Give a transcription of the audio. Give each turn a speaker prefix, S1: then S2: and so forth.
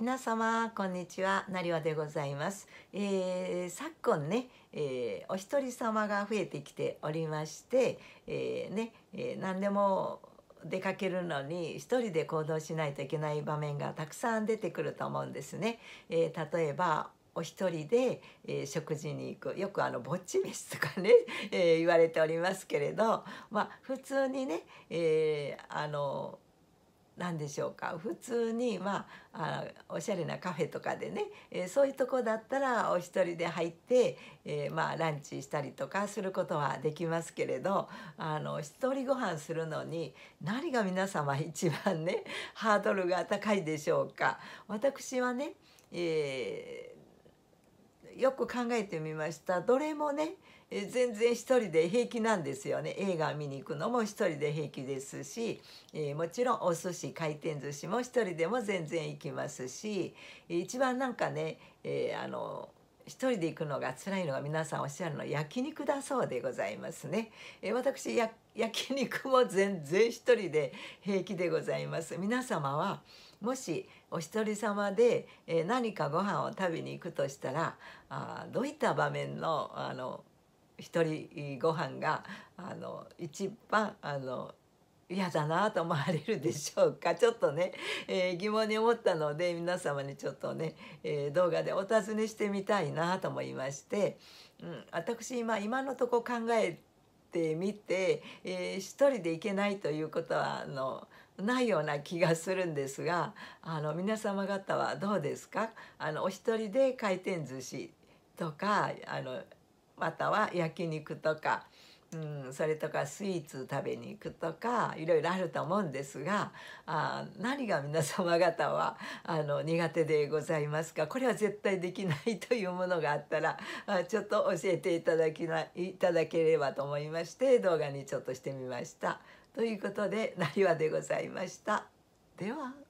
S1: 皆様こんにちはなりわでございます、えー、昨今ね、えー、お一人様が増えてきておりまして、えー、ね、え何でも出かけるのに一人で行動しないといけない場面がたくさん出てくると思うんですね、え例えばお一人で、え食事に行くよくあのぼっち飯とかね、え言われておりますけれどまあ普通にね、えあの何でしょうか普通にまあおしゃれなカフェとかでね、えー、そういうとこだったらお一人で入って、えー、まあランチしたりとかすることはできますけれどあの一人ご飯するのに何が皆様一番ねハードルが高いでしょうか私はね、えーよく考えてみましたどれもね全然一人で平気なんですよね映画見に行くのも一人で平気ですし、えー、もちろんお寿司回転寿司も一人でも全然行きますし一番なんかね、えー、あの一人で行くのが辛いのが皆さんおっしゃるの焼肉だそうでございますね。え私や焼肉も全然一人で平気でございます。皆様はもしお一人様で、え何かご飯を食べに行くとしたらあどういった場面のあの一人ご飯があの一番あの嫌だなと思われるでしょうか ちょっとね、えー、疑問に思ったので皆様にちょっとね、えー、動画でお尋ねしてみたいなと思いまして、うん、私今今のとこ考えてみて、えー、一人で行けないということはあのないような気がするんですがあの皆様方はどうですかあのお一人で回転寿司とかあのまたは焼肉とか。うん、それとかスイーツ食べに行くとかいろいろあると思うんですがあ何が皆様方はあの苦手でございますかこれは絶対できないというものがあったらあちょっと教えていただきないただければと思いまして動画にちょっとしてみました。ということでなりわでございました。では。